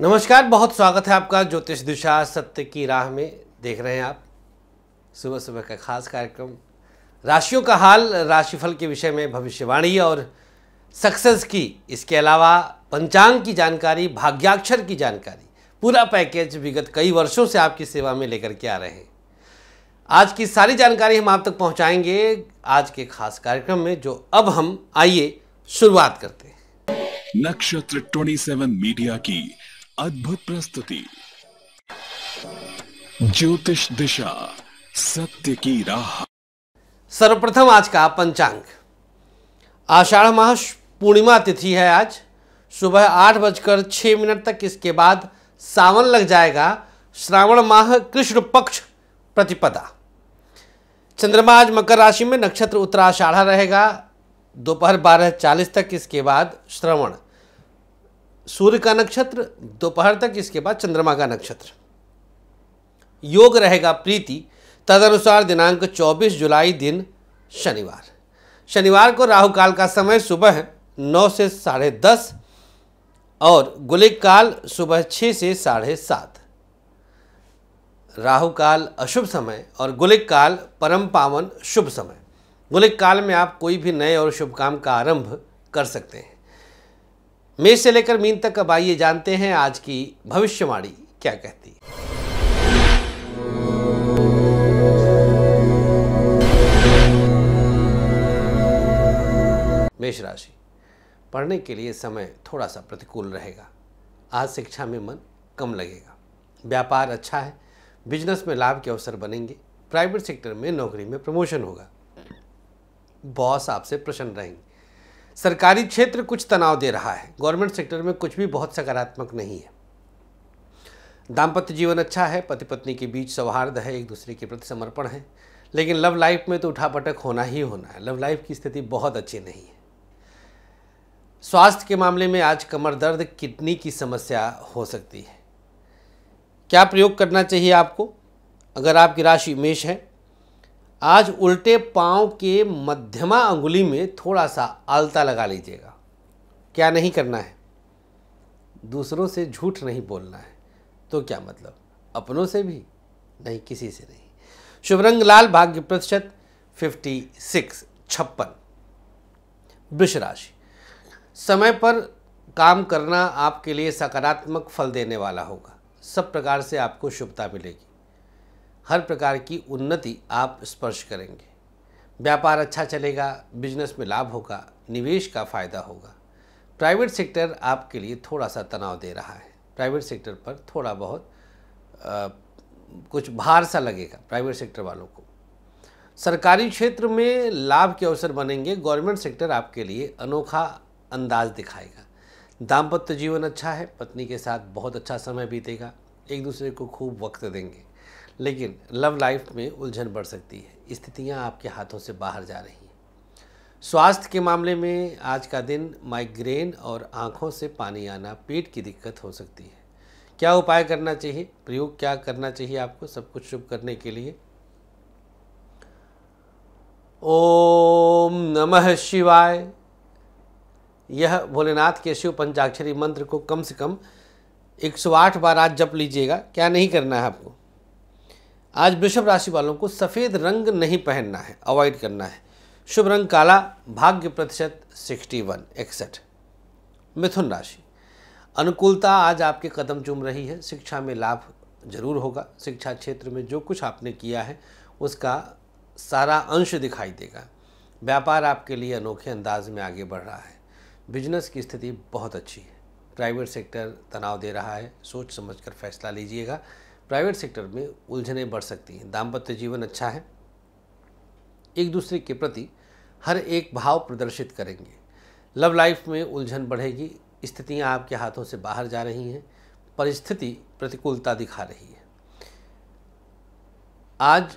नमस्कार बहुत स्वागत है आपका ज्योतिष दिशा सत्य की राह में देख रहे हैं आप सुबह सुबह का खास कार्यक्रम राशियों का हाल राशिफल के विषय में भविष्यवाणी और सक्सेस की इसके अलावा पंचांग की जानकारी भाग्याक्षर की जानकारी पूरा पैकेज विगत कई वर्षों से आपकी सेवा में लेकर के आ रहे हैं आज की सारी जानकारी हम आप तक पहुंचाएंगे आज के खास कार्यक्रम में जो अब हम आइए शुरुआत करते हैं नक्षत्र 27 मीडिया की अद्भुत प्रस्तुति ज्योतिष दिशा सत्य की राह सर्वप्रथम आज का पंचांग आषाढ़ मास पूर्णिमा तिथि है आज सुबह आठ बजकर छह मिनट तक इसके बाद सावन लग जाएगा श्रावण माह कृष्ण पक्ष प्रतिपदा चंद्रमा आज मकर राशि में नक्षत्र उत्तराषाढ़ा रहेगा दोपहर बारह चालीस तक इसके बाद श्रवण सूर्य का नक्षत्र दोपहर तक इसके बाद चंद्रमा का नक्षत्र योग रहेगा प्रीति तदनुसार दिनांक 24 जुलाई दिन शनिवार शनिवार को राहु काल का समय सुबह नौ से साढ़े दस और गुलिक काल सुबह 6 से साढ़े सात राहु काल अशुभ समय और गुलिक काल परम पावन शुभ समय गुलिक काल में आप कोई भी नए और शुभ काम का आरंभ कर सकते हैं मेष से लेकर मीन तक अब आइए जानते हैं आज की भविष्यवाणी क्या कहती है मेष राशि पढ़ने के लिए समय थोड़ा सा प्रतिकूल रहेगा आज शिक्षा में मन कम लगेगा व्यापार अच्छा है बिजनेस में लाभ के अवसर बनेंगे प्राइवेट सेक्टर में नौकरी में प्रमोशन होगा बॉस आपसे प्रसन्न रहेंगे सरकारी क्षेत्र कुछ तनाव दे रहा है गवर्नमेंट सेक्टर में कुछ भी बहुत सकारात्मक नहीं है दाम्पत्य जीवन अच्छा है पति पत्नी के बीच सौहार्द है एक दूसरे के प्रति समर्पण है लेकिन लव लाइफ में तो उठापटक होना ही होना है लव लाइफ की स्थिति बहुत अच्छी नहीं है स्वास्थ्य के मामले में आज कमर दर्द किडनी की समस्या हो सकती है क्या प्रयोग करना चाहिए आपको अगर आपकी राशि मेष है आज उल्टे पाँव के मध्यमा अंगुली में थोड़ा सा आलता लगा लीजिएगा क्या नहीं करना है दूसरों से झूठ नहीं बोलना है तो क्या मतलब अपनों से भी नहीं किसी से नहीं शुभरंग लाल भाग्य प्रतिशत फिफ्टी सिक्स छप्पन वृष राशि समय पर काम करना आपके लिए सकारात्मक फल देने वाला होगा सब प्रकार से आपको शुभता मिलेगी हर प्रकार की उन्नति आप स्पर्श करेंगे व्यापार अच्छा चलेगा बिजनेस में लाभ होगा निवेश का फ़ायदा होगा प्राइवेट सेक्टर आपके लिए थोड़ा सा तनाव दे रहा है प्राइवेट सेक्टर पर थोड़ा बहुत आ, कुछ भार सा लगेगा प्राइवेट सेक्टर वालों को सरकारी क्षेत्र में लाभ के अवसर बनेंगे गवर्नमेंट सेक्टर आपके लिए अनोखा अंदाज दिखाएगा दाम्पत्य जीवन अच्छा है पत्नी के साथ बहुत अच्छा समय बीतेगा एक दूसरे को खूब वक्त देंगे लेकिन लव लाइफ में उलझन बढ़ सकती है स्थितियाँ आपके हाथों से बाहर जा रही हैं स्वास्थ्य के मामले में आज का दिन माइग्रेन और आँखों से पानी आना पेट की दिक्कत हो सकती है क्या उपाय करना चाहिए प्रयोग क्या करना चाहिए आपको सब कुछ शुभ करने के लिए ओम नमः शिवाय यह भोलेनाथ के शिव पंचाक्षरी मंत्र को कम से कम 108 बार आज जप लीजिएगा क्या नहीं करना है आपको आज वृषभ राशि वालों को सफ़ेद रंग नहीं पहनना है अवॉइड करना है शुभ रंग काला भाग्य प्रतिशत सिक्सटी वन इकसठ मिथुन राशि अनुकूलता आज आपके कदम चूम रही है शिक्षा में लाभ जरूर होगा शिक्षा क्षेत्र में जो कुछ आपने किया है उसका सारा अंश दिखाई देगा व्यापार आपके लिए अनोखे अंदाज में आगे बढ़ रहा है बिजनेस की स्थिति बहुत अच्छी है प्राइवेट सेक्टर तनाव दे रहा है सोच समझकर फैसला लीजिएगा प्राइवेट सेक्टर में उलझने बढ़ सकती हैं दाम्पत्य जीवन अच्छा है एक दूसरे के प्रति हर एक भाव प्रदर्शित करेंगे लव लाइफ में उलझन बढ़ेगी स्थितियां आपके हाथों से बाहर जा रही हैं परिस्थिति प्रतिकूलता दिखा रही है आज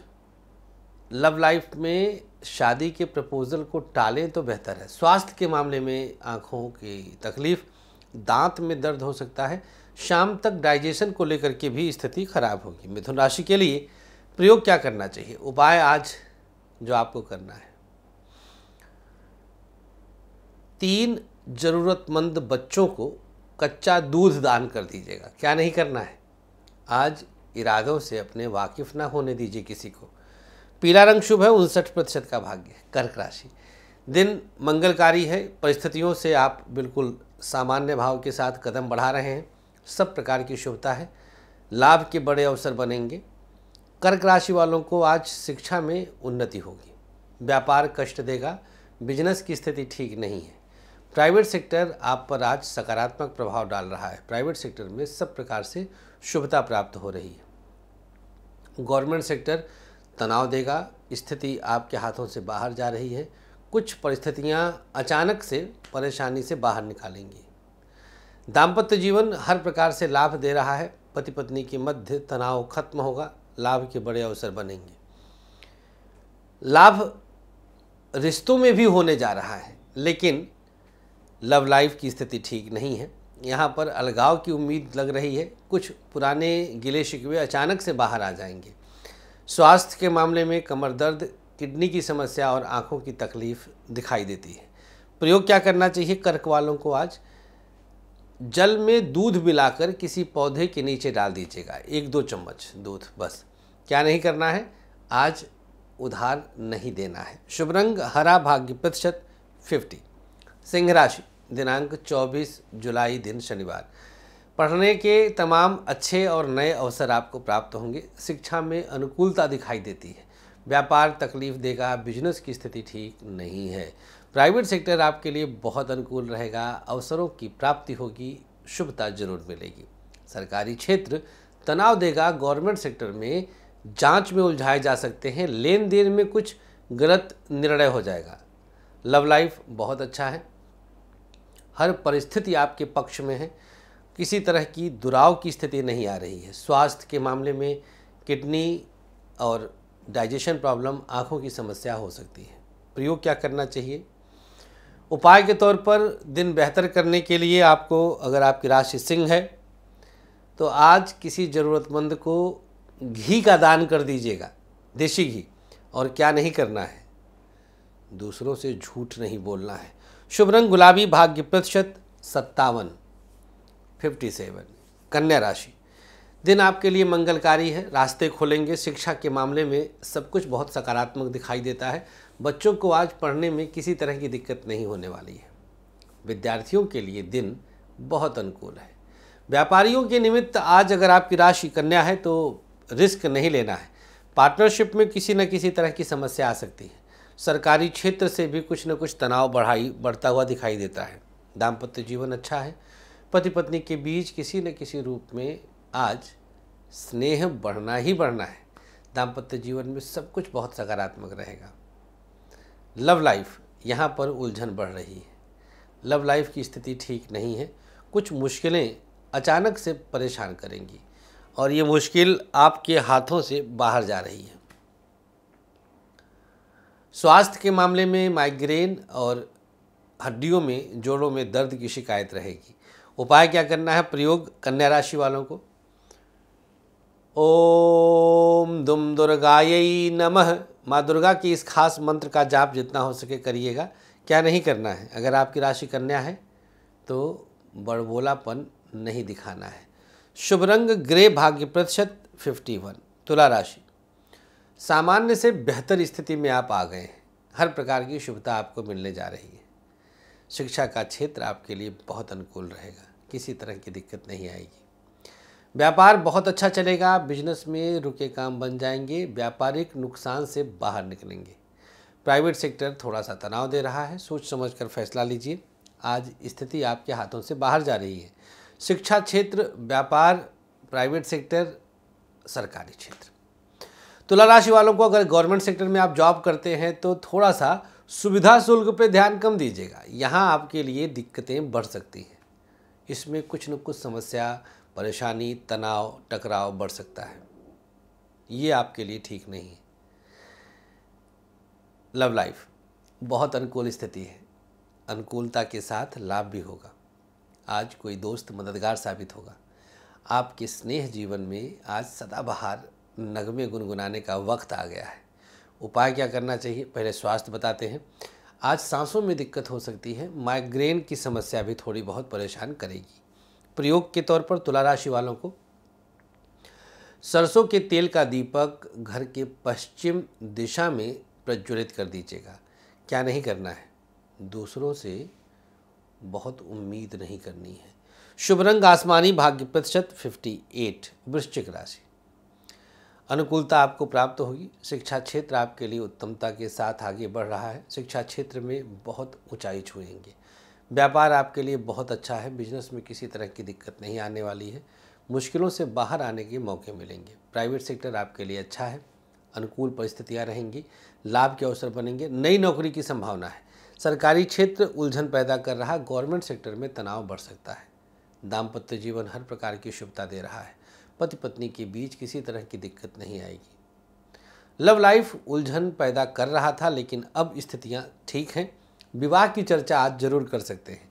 लव लाइफ में शादी के प्रपोज़ल को टालें तो बेहतर है स्वास्थ्य के मामले में आँखों की तकलीफ़ दांत में दर्द हो सकता है शाम तक डाइजेशन को लेकर के भी स्थिति खराब होगी मिथुन राशि के लिए प्रयोग क्या करना चाहिए उपाय आज जो आपको करना है तीन ज़रूरतमंद बच्चों को कच्चा दूध दान कर दीजिएगा क्या नहीं करना है आज इरादों से अपने वाकिफ ना होने दीजिए किसी को पीला रंग शुभ है उनसठ प्रतिशत का भाग्य कर्क राशि दिन मंगलकारी है परिस्थितियों से आप बिल्कुल सामान्य भाव के साथ कदम बढ़ा रहे हैं सब प्रकार की शुभता है लाभ के बड़े अवसर बनेंगे कर्क राशि वालों को आज शिक्षा में उन्नति होगी व्यापार कष्ट देगा बिजनेस की स्थिति ठीक नहीं है प्राइवेट सेक्टर आप पर आज सकारात्मक प्रभाव डाल रहा है प्राइवेट सेक्टर में सब प्रकार से शुभता प्राप्त हो रही है गवर्नमेंट सेक्टर तनाव देगा स्थिति आपके हाथों से बाहर जा रही है कुछ परिस्थितियां अचानक से परेशानी से बाहर निकालेंगी दाम्पत्य जीवन हर प्रकार से लाभ दे रहा है पति पत्नी के मध्य तनाव खत्म होगा लाभ के बड़े अवसर बनेंगे लाभ रिश्तों में भी होने जा रहा है लेकिन लव लाइफ की स्थिति ठीक नहीं है यहाँ पर अलगाव की उम्मीद लग रही है कुछ पुराने गिले शिकवे अचानक से बाहर आ जाएंगे स्वास्थ्य के मामले में कमर दर्द किडनी की समस्या और आँखों की तकलीफ दिखाई देती है प्रयोग क्या करना चाहिए कर्क वालों को आज जल में दूध मिलाकर किसी पौधे के नीचे डाल दीजिएगा एक दो चम्मच दूध बस क्या नहीं करना है आज उधार नहीं देना है शुभ रंग हरा भाग्य प्रतिशत फिफ्टी सिंह राशि दिनांक 24 जुलाई दिन शनिवार पढ़ने के तमाम अच्छे और नए अवसर आपको प्राप्त होंगे शिक्षा में अनुकूलता दिखाई देती है व्यापार तकलीफ देगा बिजनेस की स्थिति ठीक नहीं है प्राइवेट सेक्टर आपके लिए बहुत अनुकूल रहेगा अवसरों की प्राप्ति होगी शुभता जरूर मिलेगी सरकारी क्षेत्र तनाव देगा गवर्नमेंट सेक्टर में जांच में उलझाए जा सकते हैं लेन देन में कुछ गलत निर्णय हो जाएगा लव लाइफ बहुत अच्छा है हर परिस्थिति आपके पक्ष में है किसी तरह की दुराव की स्थिति नहीं आ रही है स्वास्थ्य के मामले में किडनी और डाइजेशन प्रॉब्लम आँखों की समस्या हो सकती है प्रयोग क्या करना चाहिए उपाय के तौर पर दिन बेहतर करने के लिए आपको अगर आपकी राशि सिंह है तो आज किसी ज़रूरतमंद को घी का दान कर दीजिएगा देसी घी और क्या नहीं करना है दूसरों से झूठ नहीं बोलना है शुभ रंग गुलाबी भाग्य प्रतिशत सत्तावन फिफ्टी सेवन कन्या राशि दिन आपके लिए मंगलकारी है रास्ते खोलेंगे शिक्षा के मामले में सब कुछ बहुत सकारात्मक दिखाई देता है बच्चों को आज पढ़ने में किसी तरह की दिक्कत नहीं होने वाली है विद्यार्थियों के लिए दिन बहुत अनुकूल है व्यापारियों के निमित्त आज अगर आपकी राशि कन्या है तो रिस्क नहीं लेना है पार्टनरशिप में किसी न किसी तरह की समस्या आ सकती है सरकारी क्षेत्र से भी कुछ न कुछ तनाव बढ़ाई बढ़ता हुआ दिखाई देता है दाम्पत्य जीवन अच्छा है पति पत्नी के बीच किसी न किसी रूप में आज स्नेह बढ़ना ही बढ़ना है दाम्पत्य जीवन में सब कुछ बहुत सकारात्मक रहेगा लव लाइफ यहाँ पर उलझन बढ़ रही है लव लाइफ की स्थिति ठीक नहीं है कुछ मुश्किलें अचानक से परेशान करेंगी और ये मुश्किल आपके हाथों से बाहर जा रही है स्वास्थ्य के मामले में माइग्रेन और हड्डियों में जोड़ों में दर्द की शिकायत रहेगी उपाय क्या करना है प्रयोग कन्या राशि वालों को ओम दुम दुर्गाय नमः माँ दुर्गा की इस खास मंत्र का जाप जितना हो सके करिएगा क्या नहीं करना है अगर आपकी राशि कन्या है तो बड़बोलापन नहीं दिखाना है शुभ रंग ग्रे भाग्य प्रतिशत फिफ्टी वन तुला राशि सामान्य से बेहतर स्थिति में आप आ गए हैं हर प्रकार की शुभता आपको मिलने जा रही है शिक्षा का क्षेत्र आपके लिए बहुत अनुकूल रहेगा किसी तरह की दिक्कत नहीं आएगी व्यापार बहुत अच्छा चलेगा बिजनेस में रुके काम बन जाएंगे व्यापारिक नुकसान से बाहर निकलेंगे प्राइवेट सेक्टर थोड़ा सा तनाव दे रहा है सोच समझ कर फैसला लीजिए आज स्थिति आपके हाथों से बाहर जा रही है शिक्षा क्षेत्र व्यापार प्राइवेट सेक्टर सरकारी क्षेत्र तुला राशि वालों को अगर गवर्नमेंट सेक्टर में आप जॉब करते हैं तो थोड़ा सा सुविधा शुल्क पर ध्यान कम दीजिएगा यहाँ आपके लिए दिक्कतें बढ़ सकती हैं इसमें कुछ न कुछ समस्या परेशानी तनाव टकराव बढ़ सकता है ये आपके लिए ठीक नहीं है लव लाइफ बहुत अनुकूल स्थिति है अनुकूलता के साथ लाभ भी होगा आज कोई दोस्त मददगार साबित होगा आपके स्नेह जीवन में आज सदाबहार नगमे गुनगुनाने का वक्त आ गया है उपाय क्या करना चाहिए पहले स्वास्थ्य बताते हैं आज सांसों में दिक्कत हो सकती है माइग्रेन की समस्या भी थोड़ी बहुत परेशान करेगी प्रयोग के तौर पर तुला राशि वालों को सरसों के तेल का दीपक घर के पश्चिम दिशा में प्रज्वलित कर दीजिएगा क्या नहीं करना है दूसरों से बहुत उम्मीद नहीं करनी है शुभ रंग आसमानी भाग्य प्रतिशत 58 वृश्चिक राशि अनुकूलता आपको प्राप्त होगी शिक्षा क्षेत्र आपके लिए उत्तमता के साथ आगे बढ़ रहा है शिक्षा क्षेत्र में बहुत ऊंचाई छुएंगे व्यापार आपके लिए बहुत अच्छा है बिजनेस में किसी तरह की दिक्कत नहीं आने वाली है मुश्किलों से बाहर आने के मौके मिलेंगे प्राइवेट सेक्टर आपके लिए अच्छा है अनुकूल परिस्थितियाँ रहेंगी लाभ के अवसर बनेंगे नई नौकरी की संभावना है सरकारी क्षेत्र उलझन पैदा कर रहा गवर्नमेंट सेक्टर में तनाव बढ़ सकता है दाम्पत्य जीवन हर प्रकार की शुभता दे रहा है पति पत्नी के बीच किसी तरह की दिक्कत नहीं आएगी लव लाइफ उलझन पैदा कर रहा था लेकिन अब स्थितियाँ ठीक हैं विवाह की चर्चा आज जरूर कर सकते हैं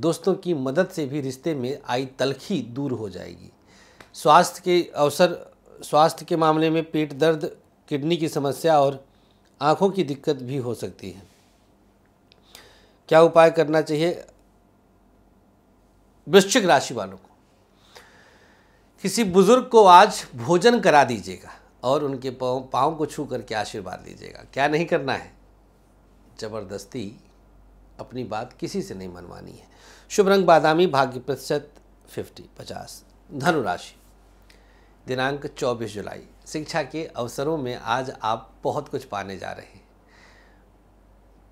दोस्तों की मदद से भी रिश्ते में आई तलखी दूर हो जाएगी स्वास्थ्य के अवसर स्वास्थ्य के मामले में पेट दर्द किडनी की समस्या और आँखों की दिक्कत भी हो सकती है क्या उपाय करना चाहिए वृश्चिक राशि वालों को किसी बुजुर्ग को आज भोजन करा दीजिएगा और उनके पाँव पाँव को छू करके आशीर्वाद लीजिएगा क्या नहीं करना है ज़बरदस्ती अपनी बात किसी से नहीं मनवानी है शुभ रंग बादामी भाग्य प्रतिशत फिफ्टी पचास धनुराशि दिनांक चौबीस जुलाई शिक्षा के अवसरों में आज आप बहुत कुछ पाने जा रहे हैं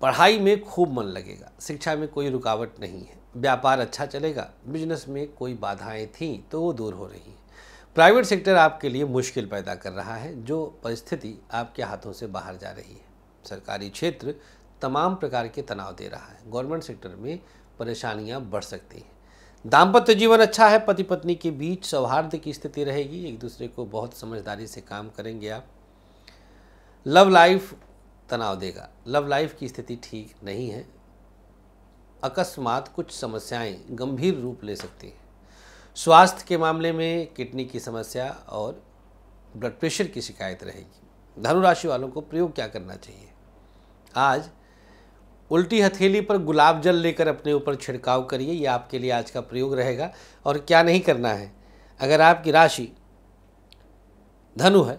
पढ़ाई में खूब मन लगेगा शिक्षा में कोई रुकावट नहीं है व्यापार अच्छा चलेगा बिजनेस में कोई बाधाएं थीं तो वो दूर हो रही हैं प्राइवेट सेक्टर आपके लिए मुश्किल पैदा कर रहा है जो परिस्थिति आपके हाथों से बाहर जा रही है सरकारी क्षेत्र तमाम प्रकार के तनाव दे रहा है गवर्नमेंट सेक्टर में परेशानियां बढ़ सकती हैं दाम्पत्य जीवन अच्छा है पति पत्नी के बीच सौहार्द की स्थिति रहेगी एक दूसरे को बहुत समझदारी से काम करेंगे आप लव लाइफ तनाव देगा लव लाइफ की स्थिति ठीक नहीं है अकस्मात कुछ समस्याएं गंभीर रूप ले सकती हैं स्वास्थ्य के मामले में किडनी की समस्या और ब्लड प्रेशर की शिकायत रहेगी धनुराशि वालों को प्रयोग क्या करना चाहिए आज उल्टी हथेली पर गुलाब जल लेकर अपने ऊपर छिड़काव करिए यह आपके लिए आज का प्रयोग रहेगा और क्या नहीं करना है अगर आपकी राशि धनु है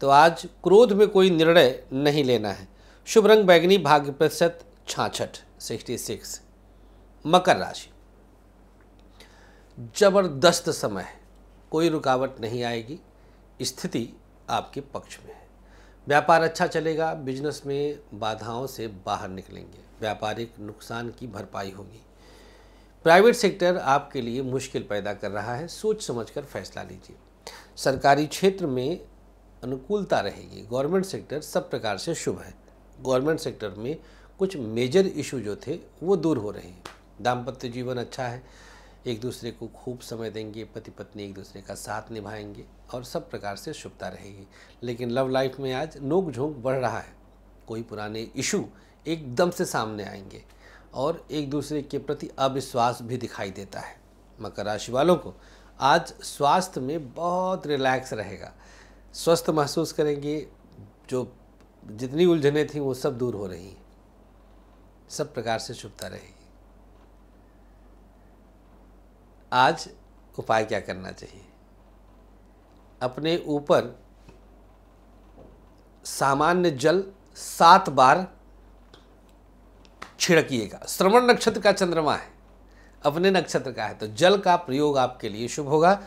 तो आज क्रोध में कोई निर्णय नहीं लेना है शुभ रंग बैगनी भाग्य प्रतिशत छाछठ सिक्सटी सिक्स मकर राशि ज़बरदस्त समय है कोई रुकावट नहीं आएगी स्थिति आपके पक्ष में है व्यापार अच्छा चलेगा बिजनेस में बाधाओं से बाहर निकलेंगे व्यापारिक नुकसान की भरपाई होगी प्राइवेट सेक्टर आपके लिए मुश्किल पैदा कर रहा है सोच समझकर फैसला लीजिए सरकारी क्षेत्र में अनुकूलता रहेगी गवर्नमेंट सेक्टर सब प्रकार से शुभ है गवर्नमेंट सेक्टर में कुछ मेजर इशू जो थे वो दूर हो रहे हैं दाम्पत्य जीवन अच्छा है एक दूसरे को खूब समय देंगे पति पत्नी एक दूसरे का साथ निभाएंगे और सब प्रकार से शुभता रहेगी लेकिन लव लाइफ में आज नोक झोंक बढ़ रहा है कोई पुराने इशू एकदम से सामने आएंगे और एक दूसरे के प्रति अविश्वास भी दिखाई देता है मकर राशि वालों को आज स्वास्थ्य में बहुत रिलैक्स रहेगा स्वस्थ महसूस करेंगे जो जितनी उलझने थी वो सब दूर हो रही हैं सब प्रकार से शुभता रहेगी आज उपाय क्या करना चाहिए अपने ऊपर सामान्य जल सात बार छिड़किएगा श्रवण नक्षत्र का चंद्रमा है अपने नक्षत्र का है तो जल का प्रयोग आपके लिए शुभ होगा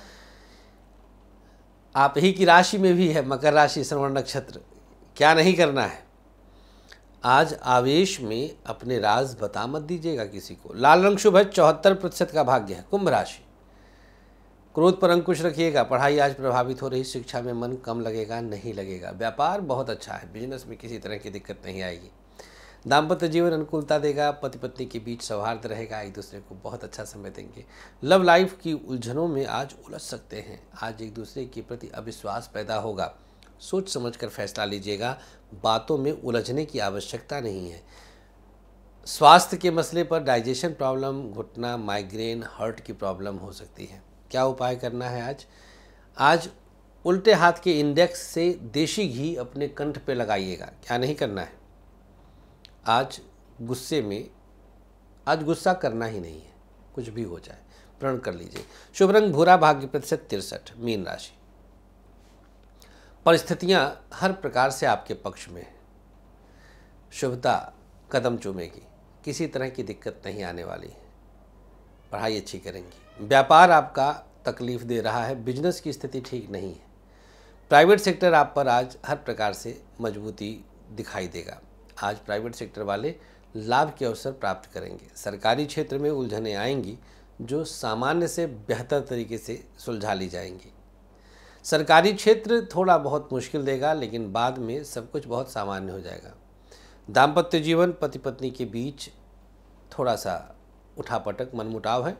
आप ही की राशि में भी है मकर राशि श्रवण नक्षत्र क्या नहीं करना है आज आवेश में अपने राज बता मत दीजिएगा किसी को लाल रंग शुभ है चौहत्तर प्रतिशत का भाग्य है कुंभ राशि क्रोध पर अंकुश रखिएगा पढ़ाई आज प्रभावित हो रही शिक्षा में मन कम लगेगा नहीं लगेगा व्यापार बहुत अच्छा है बिजनेस में किसी तरह की दिक्कत नहीं आएगी दाम्पत्य जीवन अनुकूलता देगा पति पत्नी के बीच सौहार्द रहेगा एक दूसरे को बहुत अच्छा समय देंगे लव लाइफ की उलझनों में आज उलझ सकते हैं आज एक दूसरे के प्रति अविश्वास पैदा होगा सोच समझकर फैसला लीजिएगा बातों में उलझने की आवश्यकता नहीं है स्वास्थ्य के मसले पर डाइजेशन प्रॉब्लम घुटना माइग्रेन हर्ट की प्रॉब्लम हो सकती है क्या उपाय करना है आज आज उल्टे हाथ के इंडेक्स से देशी घी अपने कंठ पे लगाइएगा क्या नहीं करना है आज गुस्से में आज गुस्सा करना ही नहीं है कुछ भी हो जाए प्रण कर लीजिए शुभ रंग भूरा भाग्य प्रतिशत तिरसठ मीन राशि परिस्थितियाँ हर प्रकार से आपके पक्ष में हैं शुभता कदम चूमेगी किसी तरह की दिक्कत नहीं आने वाली है पढ़ाई अच्छी करेंगी व्यापार आपका तकलीफ दे रहा है बिजनेस की स्थिति ठीक नहीं है प्राइवेट सेक्टर आप पर आज हर प्रकार से मजबूती दिखाई देगा आज प्राइवेट सेक्टर वाले लाभ के अवसर प्राप्त करेंगे सरकारी क्षेत्र में उलझने आएंगी जो सामान्य से बेहतर तरीके से सुलझा ली जाएंगी सरकारी क्षेत्र थोड़ा बहुत मुश्किल देगा लेकिन बाद में सब कुछ बहुत सामान्य हो जाएगा दाम्पत्य जीवन पति पत्नी के बीच थोड़ा सा उठापटक मनमुटाव है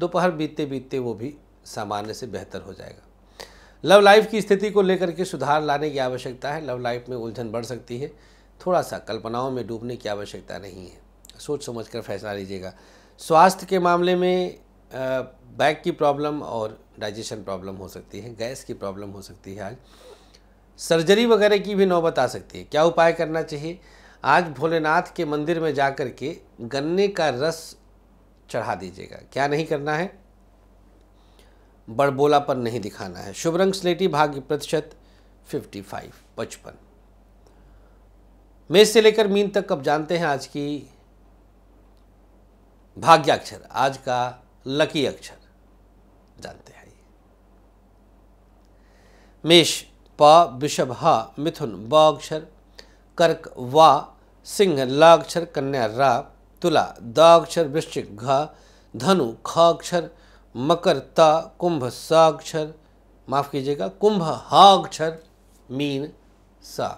दोपहर बीतते बीतते वो भी सामान्य से बेहतर हो जाएगा लव लाइफ की स्थिति को लेकर के सुधार लाने की आवश्यकता है लव लाइफ में उलझन बढ़ सकती है थोड़ा सा कल्पनाओं में डूबने की आवश्यकता नहीं है सोच समझ कर फैसला लीजिएगा स्वास्थ्य के मामले में बैक की प्रॉब्लम और डाइजेशन प्रॉब्लम हो सकती है गैस की प्रॉब्लम हो सकती है आज सर्जरी वगैरह की भी नौबत आ सकती है क्या उपाय करना चाहिए आज भोलेनाथ के मंदिर में जा कर के गन्ने का रस चढ़ा दीजिएगा क्या नहीं करना है बड़बोलापन नहीं दिखाना है शुभ रंग स्लेटी भाग्य प्रतिशत फिफ्टी फाइव पचपन मेष से लेकर मीन तक अब जानते हैं आज की भाग्याक्षर आज का लकी अक्षर जानते हैं मेष प वृषभ ह मिथुन ब अक्षर कर्क वा सिंह ल अक्षर कन्या रा तुला द अक्षर वृश्चिक घ धनु ख अक्षर मकर त कुंभ स अक्षर माफ कीजिएगा कुंभ ह अक्षर मीन सा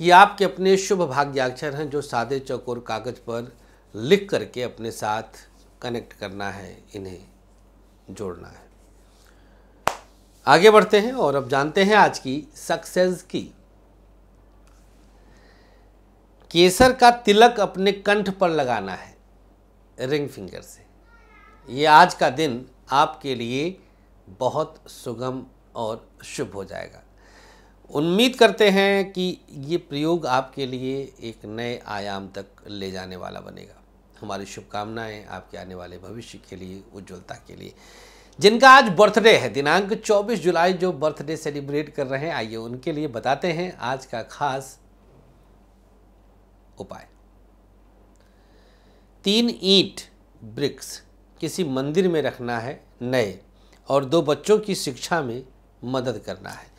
ये आपके अपने शुभ भाग्याक्षर हैं जो सादे चौकोर कागज पर लिख करके अपने साथ कनेक्ट करना है इन्हें जोड़ना है आगे बढ़ते हैं और अब जानते हैं आज की सक्सेस की केसर का तिलक अपने कंठ पर लगाना है रिंग फिंगर से ये आज का दिन आपके लिए बहुत सुगम और शुभ हो जाएगा उम्मीद करते हैं कि ये प्रयोग आपके लिए एक नए आयाम तक ले जाने वाला बनेगा हमारी शुभकामनाएं आपके आने वाले भविष्य के लिए उज्ज्वलता के लिए जिनका आज बर्थडे है दिनांक 24 जुलाई जो बर्थडे सेलिब्रेट कर रहे हैं आइए उनके लिए बताते हैं आज का खास उपाय तीन ईंट ब्रिक्स किसी मंदिर में रखना है नए और दो बच्चों की शिक्षा में मदद करना है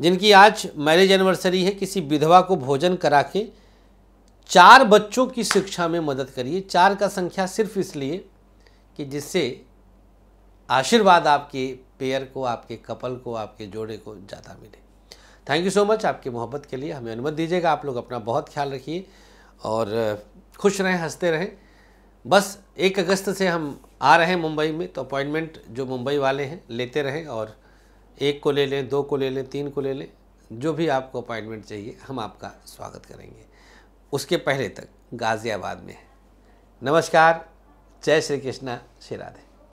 जिनकी आज मैरिज एनिवर्सरी है किसी विधवा को भोजन करा के चार बच्चों की शिक्षा में मदद करिए चार का संख्या सिर्फ इसलिए कि जिससे आशीर्वाद आपके पेयर को आपके कपल को आपके जोड़े को ज़्यादा मिले थैंक यू सो मच आपकी मोहब्बत के लिए हमें अनुमति दीजिएगा आप लोग अपना बहुत ख्याल रखिए और खुश रहें हंसते रहें बस एक अगस्त से हम आ रहे हैं मुंबई में तो अपॉइंटमेंट जो मुंबई वाले हैं लेते रहें और एक को ले लें दो को ले लें तीन को ले लें जो भी आपको अपॉइंटमेंट चाहिए हम आपका स्वागत करेंगे उसके पहले तक गाज़ियाबाद में है नमस्कार जय श्री कृष्णा श्री राधे